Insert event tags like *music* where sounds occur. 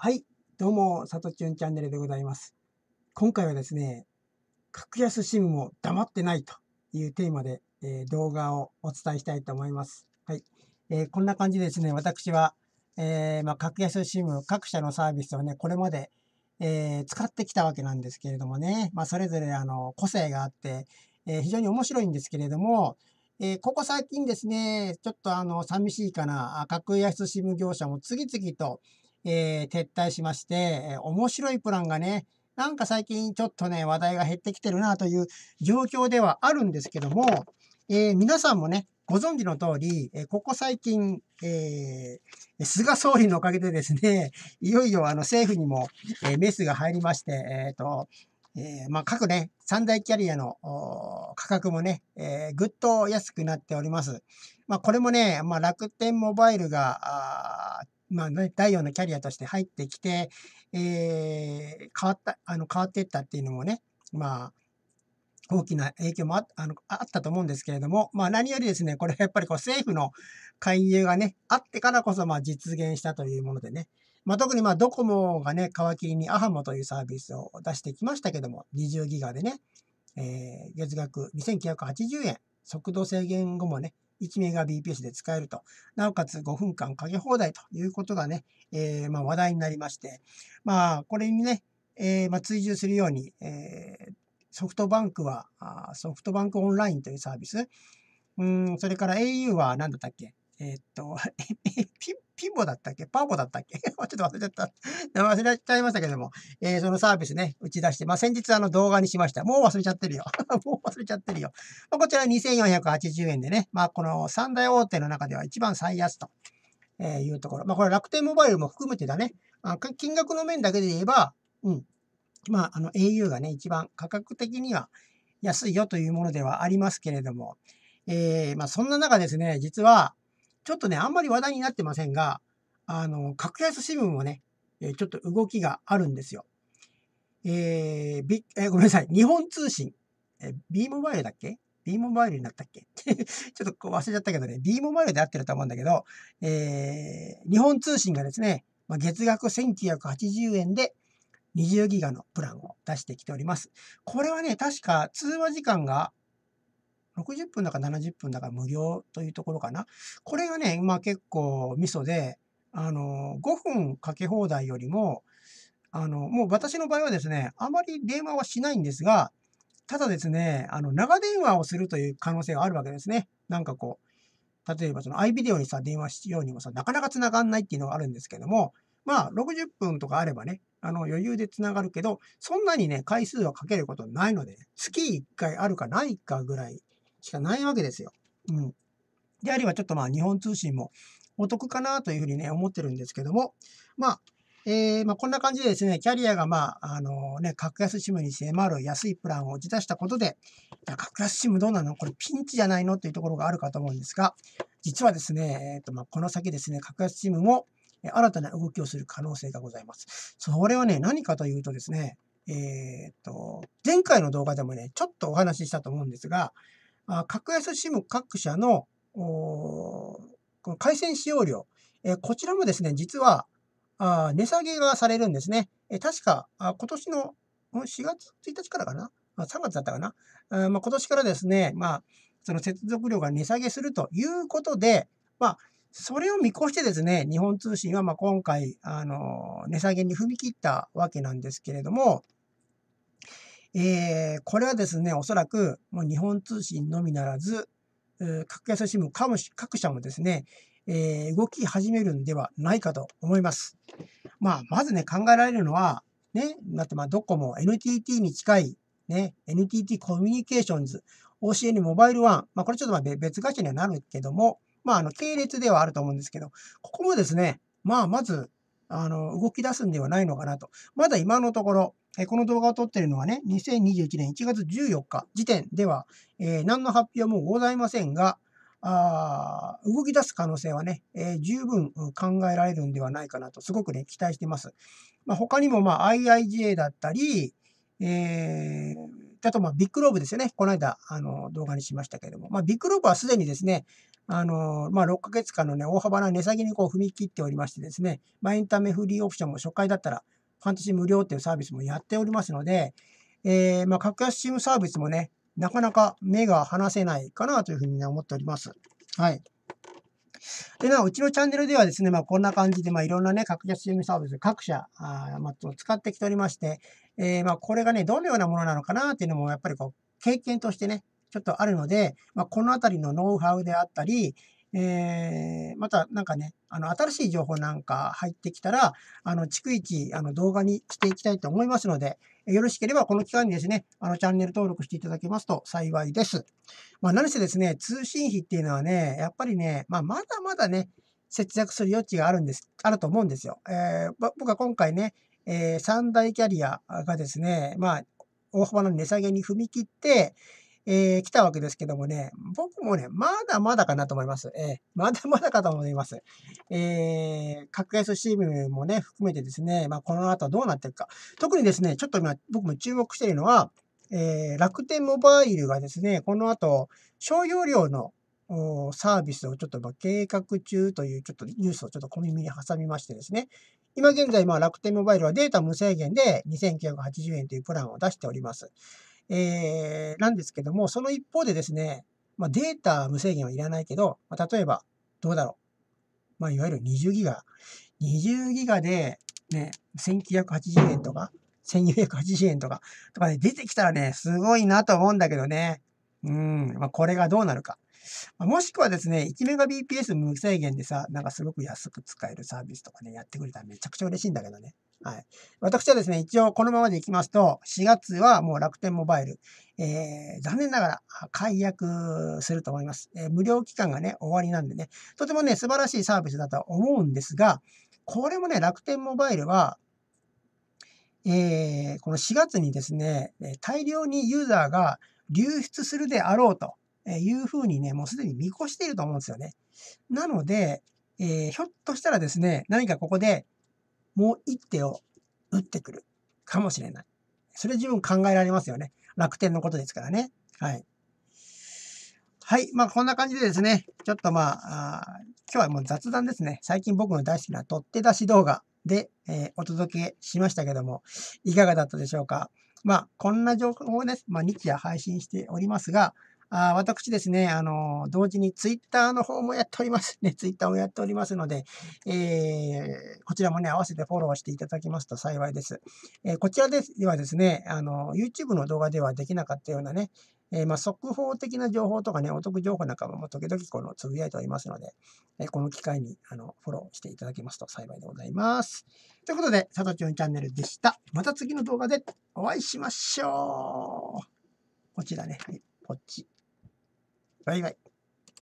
はい、どうも、さとちゅんチャンネルでございます。今回はですね、格安 SIM も黙ってないというテーマで、えー、動画をお伝えしたいと思います。はい、えー、こんな感じですね、私は、えー、まあ、格安 SIM 各社のサービスをね、これまで、え使ってきたわけなんですけれどもね、まあ、それぞれあの個性があって、え非常に面白いんですけれども、えー、ここ最近ですね、ちょっとあの、寂しいかな、格安 SIM 業者も次々と、えー、撤退しまして、え面白いプランがね、なんか最近ちょっとね、話題が減ってきてるなという状況ではあるんですけども、えー、皆さんもね、ご存知の通り、えここ最近、えー、菅総理のおかげでですね、いよいよあの政府にも、えメスが入りまして、えっ、と、えー、まあ、各ね、三大キャリアの価格もね、えー、ぐっと安くなっております。まあ、これもね、まあ、楽天モバイルが、まあ、第4のキャリアとして入ってきて、えー、変わった、あの、変わっていったっていうのもね、まあ、大きな影響もああのあったと思うんですけれども、まあ何よりですね、これやっぱりこう政府の介入がね、あってからこそまあ実現したというものでね、まあ特にまあドコモがね、皮切りにアハモというサービスを出してきましたけども、20ギガでね、えー、月額2980円、速度制限後もね、1メガ BPS で使えると。なおかつ5分間かけ放題ということがね、えー、まあ話題になりまして、まあこれにね、えー、まあ追従するように、えー、ソフトバンクはソフトバンクオンラインというサービス、うん、それから au は何だったっけえー、っと、ピ、ピボだったっけパーボだったっけ *laughs* ちょっと忘れちゃった。忘れちゃいましたけども、えー、そのサービスね、打ち出して、まあ、先日あの動画にしました。もう忘れちゃってるよ。*laughs* もう忘れちゃってるよ。まあ、こちら2480円でね、まあ、この三大大手の中では一番最安と。えいうところ。まあ、これ楽天モバイルも含めてだね。あ金額の面だけで言えば、うん。まあ、あの au がね、一番価格的には安いよというものではありますけれども、えー、まあ、そんな中ですね、実は、ちょっとね、あんまり話題になってませんが、あの、格安支部もね、ちょっと動きがあるんですよ。えー、びえー、ごめんなさい、日本通信、えー、B モバイルだっけ ?B モバイルになったっけ *laughs* ちょっと忘れちゃったけどね、B モバイルで合ってると思うんだけど、えー、日本通信がですね、ま月額1980円で20ギガのプランを出してきております。これはね、確か通話時間が60分だか70分だか無料というところかな。これがね、まあ結構ミソで、あの、5分かけ放題よりも、あの、もう私の場合はですね、あまり電話はしないんですが、ただですね、あの、長電話をするという可能性があるわけですね。なんかこう、例えばその i ビデオにさ、電話しようにもさ、なかなか繋がんないっていうのがあるんですけども、まあ、60分とかあればね、あの、余裕で繋がるけど、そんなにね、回数はかけることないので、月1回あるかないかぐらいしかないわけですよ。うん。であるいはちょっとまあ日本通信もお得かなというふうにね、思ってるんですけども、まあ、えー、まあ、こんな感じでですね、キャリアがまあ、あのー、ね、格安 SIM に迫る安いプランを打ち出したことで、い格安 SIM どうなのこれピンチじゃないのというところがあるかと思うんですが、実はですね、えーとまあ、この先ですね、格安 SIM も新たな動きをする可能性がございます。それはね、何かというとですね、えっ、ー、と、前回の動画でもね、ちょっとお話ししたと思うんですが、格安 SIM 各社のこの回線使用料、えこちらもですね、実はあ値下げがされるんですね。え確かあ今年の4月1日からかな、あ、3月だったかな、あまあ、今年からですね、まあ、その接続料が値下げするということで、まあ、それを見越してですね、日本通信はま今回、あの値下げに踏み切ったわけなんですけれども、えー、これはですね、おそらく、もう日本通信のみならず、格安新聞各社もですね、えー、動き始めるんではないかと思います。まあ、まずね、考えられるのは、ね、だってまあ、ドコモ、NTT に近い、ね、NTT コミュニケーションズ、OCN モバイルワン、まあ、これちょっとまあ別会社にはなるけども、まあ、あの、系列ではあると思うんですけど、ここもですね、まあ、まず、あの、動き出すんではないのかなと。まだ今のところ、えこの動画を撮ってるのはね、2021年1月14日時点では、えー、何の発表もございませんが、あ動き出す可能性はね、えー、十分考えられるんではないかなと、すごくね、期待してます。まあ、他にも、まあ、IIGA だったり、えーあと、まビッグローブですよね。この間、あの、動画にしましたけれども、まあ、ビッグローブはすでにですね、あの、まあ、6ヶ月間のね、大幅な値下げにこう踏み切っておりましてですね、まあ、エンタメフリーオプションも初回だったら、半年無料っていうサービスもやっておりますので、えー、まあ、格安チームサービスもね、なかなか目が離せないかなというふうにね、思っております。はい。で、なお、うちのチャンネルではですね、まあ、こんな感じで、まあ、いろんなね、各社 CM サービス、各社、あまあ、使ってきておりまして、えー、まあ、これがね、どのようなものなのかなっていうのも、やっぱりこう、経験としてね、ちょっとあるので、まあ、このあたりのノウハウであったり、えー、またなんかね、あの、新しい情報なんか入ってきたら、あの、逐一、あの、動画にしていきたいと思いますので、よろしければこの期間にですね、あの、チャンネル登録していただけますと幸いです。まあ、何せですね、通信費っていうのはね、やっぱりね、まあ、まだまだね、節約する余地があるんです、あると思うんですよ。えー、僕は今回ね、えー、三大キャリアがですね、まあ、大幅な値下げに踏み切って、えー、来たわけですけどもね、僕もね、まだまだかなと思います。えー、まだまだかと思います。えー、格安 CM もね、含めてですね、まあ、この後どうなっていくか。特にですね、ちょっと今、僕も注目しているのは、えー、楽天モバイルがですね、この後、商用量のサービスをちょっと計画中というちょっとニュースをちょっと小耳に挟みましてですね、今現在、まあ、楽天モバイルはデータ無制限で2980円というプランを出しております。えー、なんですけども、その一方でですね、まあ、データ無制限はいらないけど、まあ、例えば、どうだろう。まあ、いわゆる20ギガ。20ギガで、ね、1980円とか、1480円とか、とかね、出てきたらね、すごいなと思うんだけどね。うん、まあ、これがどうなるか。もしくはですね、1メガ BPS 無制限でさ、なんかすごく安く使えるサービスとかね、やってくれたらめちゃくちゃ嬉しいんだけどね。はい。私はですね、一応このままでいきますと、4月はもう楽天モバイル、えー、残念ながら解約すると思います。えー、無料期間がね、終わりなんでね、とてもね、素晴らしいサービスだとは思うんですが、これもね、楽天モバイルは、えー、この4月にですね、大量にユーザーが流出するであろうというふうにね、もうすでに見越していると思うんですよね。なので、えー、ひょっとしたらですね、何かここでもう一手を打ってくるかもしれない。それ十分考えられますよね。楽天のことですからね。はい。はい。まあ、こんな感じでですね、ちょっとまあ、あ今日はもう雑談ですね。最近僕の大好きな取って出し動画で、えー、お届けしましたけども、いかがだったでしょうか。まあ、こんな情報をね、まあ、日夜配信しておりますが、あ私ですね、あの、同時にツイッターの方もやっておりますね。*laughs* ツイッターもやっておりますので、えー、こちらもね、合わせてフォローしていただきますと幸いです。えー、こちらではですね、あの、YouTube の動画ではできなかったようなね、えー、まあ、速報的な情報とかね、お得情報なんかも時々このつぶやいておりますので、えー、この機会にあのフォローしていただけますと幸いでございます。ということで、さとちゅんチャンネルでした。また次の動画でお会いしましょう。こちらね、はい、こっち。バイバイ。